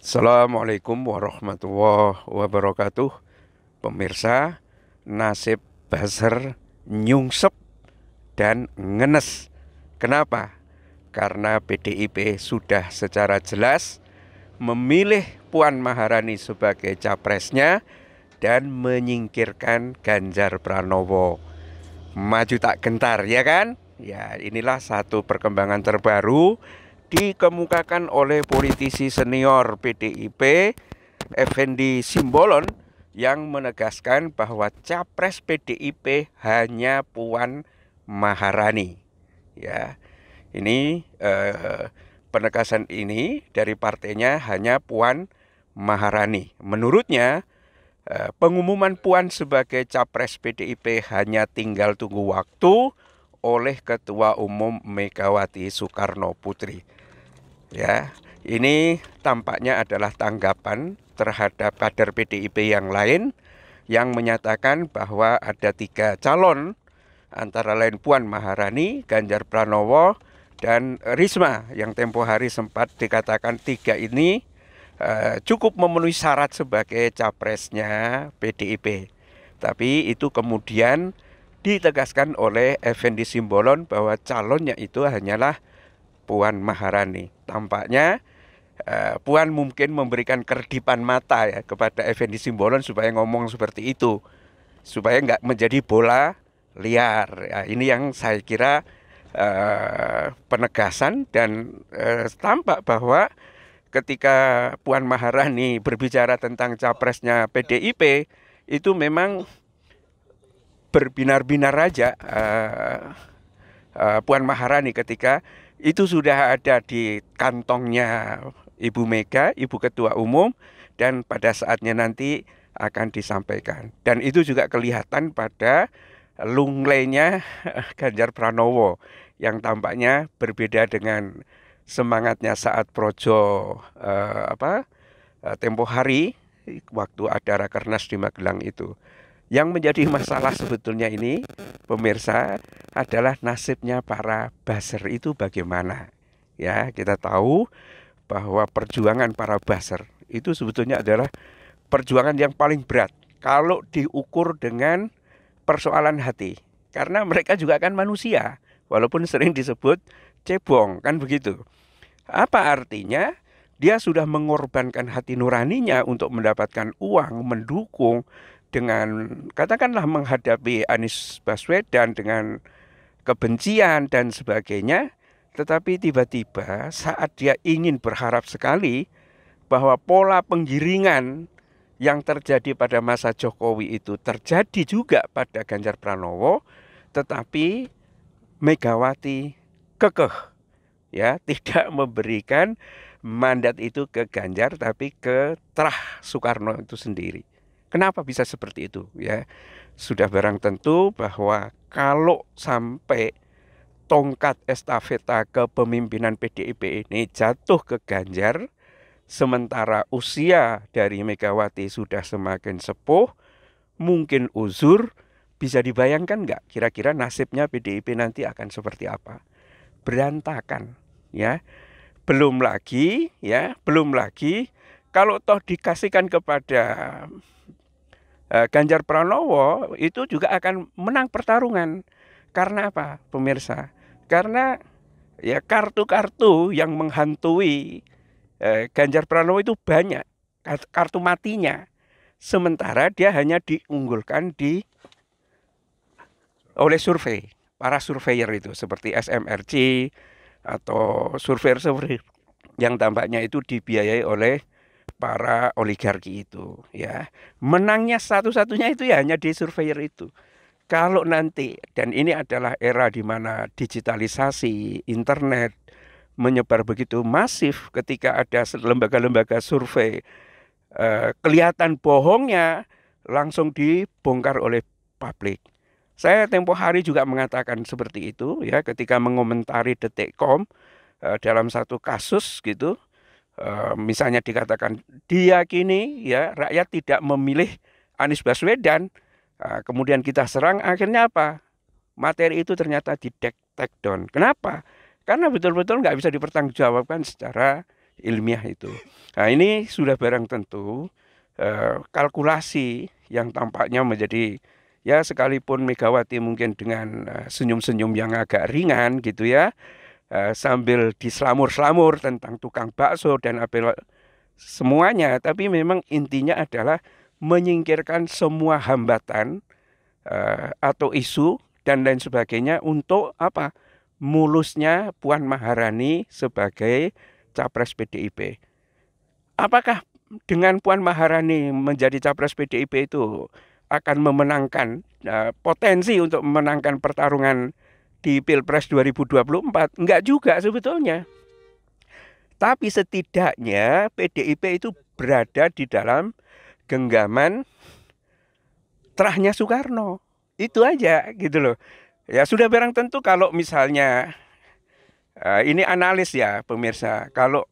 Assalamualaikum warahmatullahi wabarakatuh Pemirsa Nasib Basar Nyungsep dan Ngenes Kenapa? Karena PDIP sudah secara jelas Memilih Puan Maharani sebagai capresnya Dan menyingkirkan Ganjar Pranowo Maju tak gentar ya kan? Ya inilah satu perkembangan terbaru dikemukakan oleh politisi senior PDIP Effendi Simbolon yang menegaskan bahwa capres PDIP hanya Puan Maharani. Ya. Ini eh, penegasan ini dari partainya hanya Puan Maharani. Menurutnya eh, pengumuman Puan sebagai capres PDIP hanya tinggal tunggu waktu oleh Ketua Umum Megawati Soekarno Putri. Ya, ini tampaknya adalah tanggapan terhadap kader PDIP yang lain yang menyatakan bahwa ada tiga calon antara lain Puan Maharani, Ganjar Pranowo, dan Risma yang tempo hari sempat dikatakan tiga ini uh, cukup memenuhi syarat sebagai capresnya PDIP. Tapi itu kemudian ditegaskan oleh Effendi Simbolon bahwa calonnya itu hanyalah Puan Maharani. Tampaknya eh, Puan mungkin memberikan kerdipan mata ya kepada Effendi Simbolon supaya ngomong seperti itu, supaya nggak menjadi bola liar. Ya, ini yang saya kira uh, penegasan dan uh, tampak bahwa ketika Puan Maharani berbicara tentang capresnya PDIP itu memang berbinar-binar aja uh, uh, Puan Maharani ketika itu sudah ada di kantongnya Ibu Mega, Ibu Ketua Umum dan pada saatnya nanti akan disampaikan. Dan itu juga kelihatan pada lunglenya Ganjar Pranowo yang tampaknya berbeda dengan semangatnya saat Projo eh, apa eh, Tempo Hari waktu ada Rakernas di Magelang itu. Yang menjadi masalah sebetulnya ini, pemirsa, adalah nasibnya para baser itu bagaimana. Ya, kita tahu bahwa perjuangan para baser itu sebetulnya adalah perjuangan yang paling berat kalau diukur dengan persoalan hati. Karena mereka juga kan manusia, walaupun sering disebut cebong, kan begitu. Apa artinya? Dia sudah mengorbankan hati nuraninya untuk mendapatkan uang, mendukung, dengan katakanlah menghadapi Anies Baswedan dengan kebencian dan sebagainya, tetapi tiba-tiba saat dia ingin berharap sekali bahwa pola penggiringan yang terjadi pada masa Jokowi itu terjadi juga pada Ganjar Pranowo, tetapi Megawati kekeh ya tidak memberikan mandat itu ke Ganjar tapi ke Terah Soekarno itu sendiri. Kenapa bisa seperti itu ya? Sudah barang tentu bahwa kalau sampai tongkat estafeta kepemimpinan PDIP ini jatuh ke Ganjar sementara usia dari Megawati sudah semakin sepuh, mungkin uzur, bisa dibayangkan nggak kira-kira nasibnya PDIP nanti akan seperti apa? Berantakan, ya. Belum lagi, ya, belum lagi kalau toh dikasihkan kepada Eh, Ganjar Pranowo itu juga akan menang pertarungan. Karena apa, pemirsa? Karena ya kartu-kartu yang menghantui eh, Ganjar Pranowo itu banyak kartu matinya. Sementara dia hanya diunggulkan di oleh survei para surveyor itu seperti SMRC atau surveyor survei yang tampaknya itu dibiayai oleh para oligarki itu ya menangnya satu-satunya itu ya hanya di surveyor itu kalau nanti dan ini adalah era di mana digitalisasi internet menyebar begitu masif ketika ada lembaga-lembaga survei eh, kelihatan bohongnya langsung dibongkar oleh publik saya tempo hari juga mengatakan seperti itu ya ketika mengomentari detikcom eh, dalam satu kasus gitu Eh, misalnya dikatakan diyakini ya rakyat tidak memilih Anies Baswedan, uh, kemudian kita serang akhirnya apa? Materi itu ternyata di take down. Kenapa? Karena betul-betul nggak bisa dipertanggungjawabkan secara ilmiah itu. Nah ini sudah barang tentu uh, kalkulasi yang tampaknya menjadi ya sekalipun Megawati mungkin dengan senyum-senyum yang agak ringan gitu ya Eh, sambil diselamur-selamur tentang tukang bakso dan apel semuanya, tapi memang intinya adalah menyingkirkan semua hambatan uh, atau isu dan lain sebagainya untuk apa? mulusnya Puan Maharani sebagai capres PDIP. Apakah dengan Puan Maharani menjadi capres PDIP itu akan memenangkan uh, potensi untuk memenangkan pertarungan di Pilpres 2024? Enggak juga sebetulnya. Tapi setidaknya PDIP itu berada di dalam genggaman terahnya Soekarno. Itu aja gitu loh. Ya sudah barang tentu kalau misalnya eh, ini analis ya pemirsa. Kalau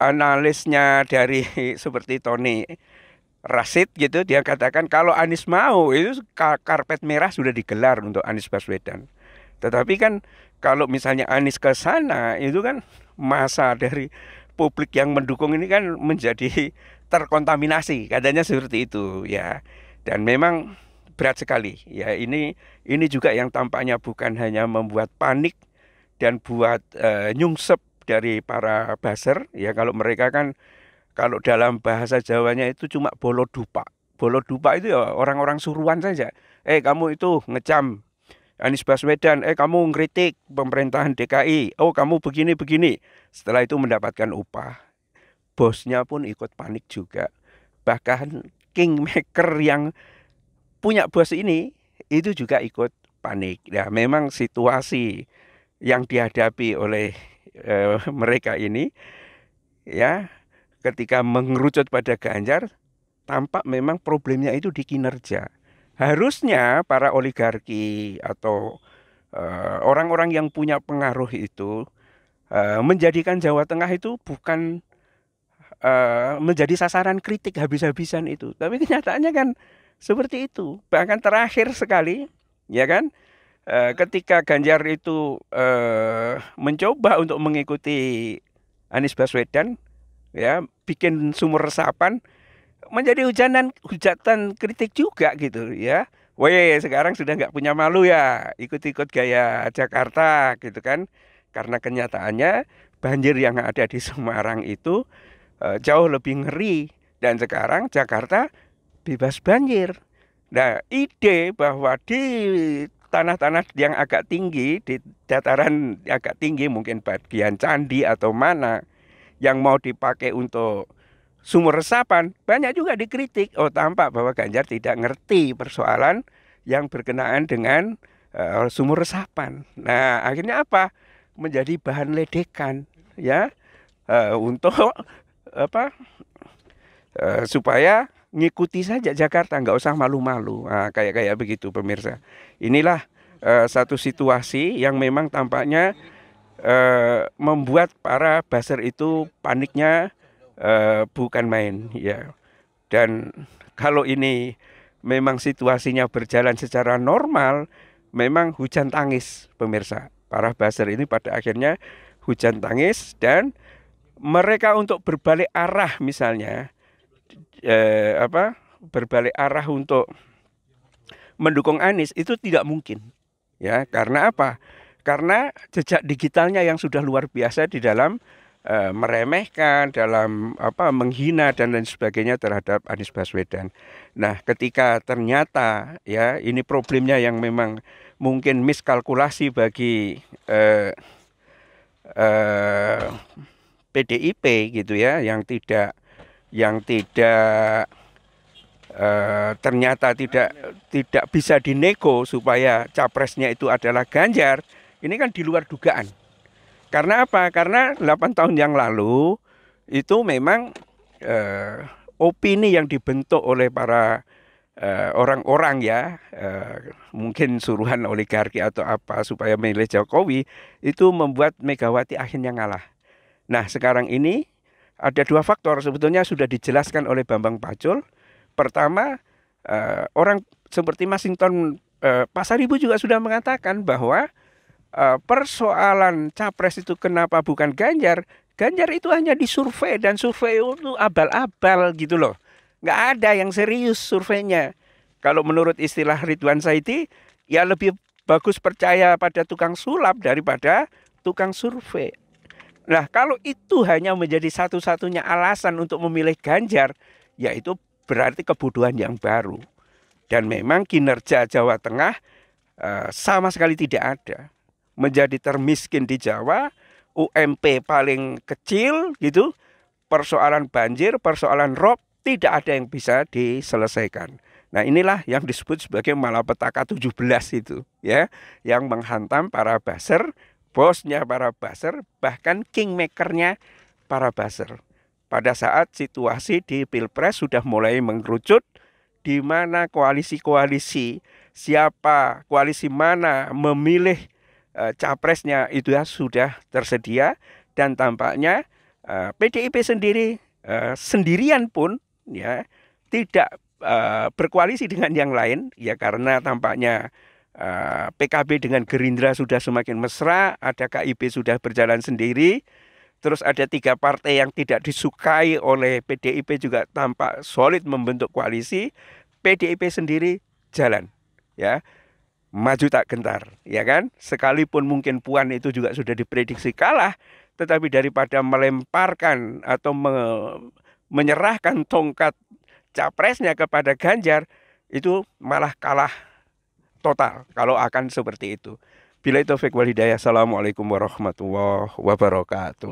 analisnya dari seperti Tony Rasid gitu dia katakan kalau Anies mau itu karpet merah sudah digelar untuk Anies Baswedan. Tetapi kan kalau misalnya Anies ke sana itu kan masa dari publik yang mendukung ini kan menjadi terkontaminasi katanya seperti itu ya. Dan memang berat sekali ya ini ini juga yang tampaknya bukan hanya membuat panik dan buat e, nyungsep dari para baser ya kalau mereka kan kalau dalam bahasa Jawanya itu cuma bolo dupa. Bolo dupa itu ya orang-orang suruhan saja. Eh kamu itu ngecam Anies Baswedan, eh kamu ngeritik pemerintahan DKI. Oh kamu begini begini. Setelah itu mendapatkan upah. Bosnya pun ikut panik juga. Bahkan kingmaker yang punya bos ini itu juga ikut panik. Ya, memang situasi yang dihadapi oleh e, mereka ini ya ketika mengerucut pada Ganjar tampak memang problemnya itu di kinerja. Harusnya para oligarki atau eh, orang-orang uh, yang punya pengaruh itu uh, menjadikan Jawa Tengah itu bukan uh, menjadi sasaran kritik habis-habisan itu. Tapi kenyataannya kan seperti itu. Bahkan terakhir sekali, ya kan? ketika Ganjar itu uh, mencoba untuk mengikuti Anies Baswedan, ya bikin sumur resapan menjadi hujanan hujatan kritik juga gitu ya Woi sekarang sudah nggak punya malu ya ikut-ikut gaya Jakarta gitu kan karena kenyataannya banjir yang ada di Semarang itu e, jauh lebih ngeri dan sekarang Jakarta bebas banjir. Nah ide bahwa di tanah-tanah yang agak tinggi di dataran agak tinggi mungkin bagian candi atau mana yang mau dipakai untuk sumur resapan banyak juga dikritik. Oh tampak bahwa Ganjar tidak ngerti persoalan yang berkenaan dengan uh, sumur resapan. Nah akhirnya apa? Menjadi bahan ledekan ya uh, untuk apa uh, supaya ngikuti saja Jakarta nggak usah malu-malu nah, kayak kayak begitu pemirsa. Inilah uh, satu situasi yang memang tampaknya eh, membuat para baser itu paniknya eh, bukan main ya. Dan kalau ini memang situasinya berjalan secara normal, memang hujan tangis pemirsa. Para baser ini pada akhirnya hujan tangis dan mereka untuk berbalik arah misalnya eh, apa berbalik arah untuk mendukung Anies itu tidak mungkin ya karena apa karena jejak digitalnya yang sudah luar biasa di dalam e, meremehkan, dalam apa menghina dan lain sebagainya terhadap Anies Baswedan. Nah, ketika ternyata ya ini problemnya yang memang mungkin miskalkulasi bagi e, eh, e, eh, PDIP gitu ya yang tidak yang tidak e, ternyata tidak tidak bisa dinego supaya capresnya itu adalah Ganjar ini kan di luar dugaan. Karena apa? Karena 8 tahun yang lalu itu memang eh, opini yang dibentuk oleh para eh, orang-orang eh, ya eh, mungkin suruhan oligarki atau apa supaya memilih Jokowi itu membuat Megawati akhirnya ngalah. Nah sekarang ini ada dua faktor sebetulnya sudah dijelaskan oleh Bambang Pacul. Pertama eh, orang seperti Masington eh, Pasaribu juga sudah mengatakan bahwa Eh, persoalan capres itu kenapa bukan Ganjar? Ganjar itu hanya disurvei dan survei itu abal-abal gitu loh. Nggak ada yang serius surveinya. Kalau menurut istilah Ridwan Saidi, ya lebih bagus percaya pada tukang sulap daripada tukang survei. Nah, kalau itu hanya menjadi satu-satunya alasan untuk memilih Ganjar, yaitu berarti kebodohan yang baru. Dan memang kinerja Jawa Tengah eh, sama sekali tidak ada menjadi termiskin di Jawa, UMP paling kecil gitu, persoalan banjir, persoalan rob tidak ada yang bisa diselesaikan. Nah, inilah yang disebut sebagai malapetaka 17 itu ya, yang menghantam para baser, bosnya para baser, bahkan kingmakernya para baser. Pada saat situasi di Pilpres sudah mulai mengerucut di mana koalisi-koalisi siapa koalisi mana memilih Eh, capresnya itu ya sudah tersedia dan tampaknya PDIP eh, sendiri eh, sendirian pun ya tidak berkoalisi dengan yang lain ya karena tampaknya PKB dengan Gerindra sudah semakin mesra, ada KIP sudah berjalan sendiri. Terus ada tiga partai yang tidak disukai oleh PDIP juga tampak solid membentuk koalisi. PDIP sendiri jalan, ya maju tak gentar, ya kan? Sekalipun mungkin Puan itu juga sudah diprediksi kalah, tetapi daripada melemparkan atau me menyerahkan tongkat capresnya kepada Ganjar itu malah kalah total kalau akan seperti itu. Bila itu Fik Hidayah, Assalamualaikum warahmatullahi wabarakatuh.